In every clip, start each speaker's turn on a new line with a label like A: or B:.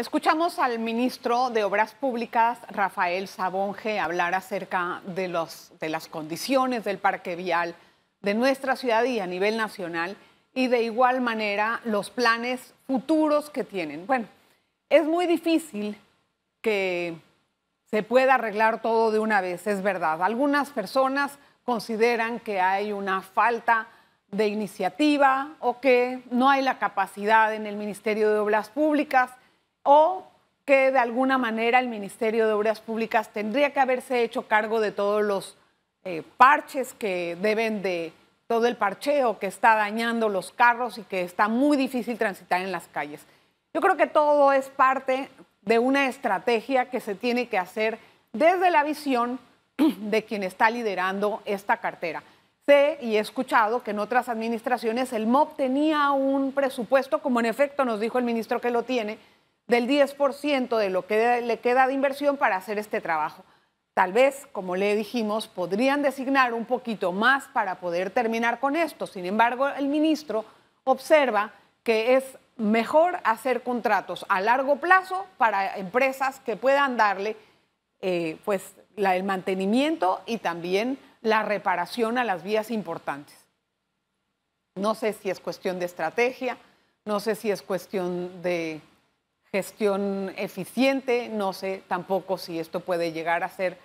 A: Escuchamos al ministro de Obras Públicas, Rafael Sabonge, hablar acerca de, de las condiciones del parque vial de nuestra ciudad y a nivel nacional y de igual manera los planes futuros que tienen. Bueno, es muy difícil que se pueda arreglar todo de una vez, es verdad. Algunas personas consideran que hay una falta de iniciativa o que no hay la capacidad en el Ministerio de Obras Públicas o que de alguna manera el Ministerio de Obras Públicas tendría que haberse hecho cargo de todos los eh, parches que deben de todo el parcheo que está dañando los carros y que está muy difícil transitar en las calles. Yo creo que todo es parte de una estrategia que se tiene que hacer desde la visión de quien está liderando esta cartera. Sé y he escuchado que en otras administraciones el MOB tenía un presupuesto, como en efecto nos dijo el ministro que lo tiene, del 10% de lo que le queda de inversión para hacer este trabajo. Tal vez, como le dijimos, podrían designar un poquito más para poder terminar con esto. Sin embargo, el ministro observa que es mejor hacer contratos a largo plazo para empresas que puedan darle eh, pues, el mantenimiento y también la reparación a las vías importantes. No sé si es cuestión de estrategia, no sé si es cuestión de gestión eficiente. No sé tampoco si esto puede llegar a ser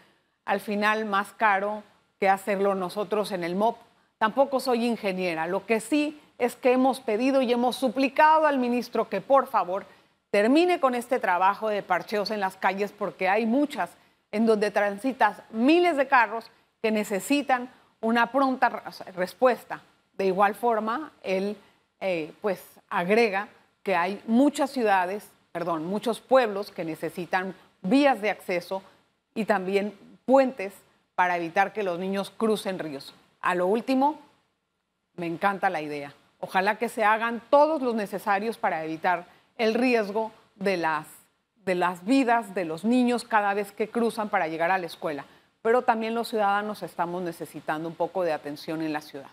A: al final más caro que hacerlo nosotros en el MOP. Tampoco soy ingeniera. Lo que sí es que hemos pedido y hemos suplicado al ministro que por favor termine con este trabajo de parcheos en las calles porque hay muchas en donde transitas miles de carros que necesitan una pronta respuesta. De igual forma, él eh, pues agrega que hay muchas ciudades perdón, muchos pueblos que necesitan vías de acceso y también puentes para evitar que los niños crucen ríos. A lo último, me encanta la idea. Ojalá que se hagan todos los necesarios para evitar el riesgo de las, de las vidas de los niños cada vez que cruzan para llegar a la escuela. Pero también los ciudadanos estamos necesitando un poco de atención en la ciudad.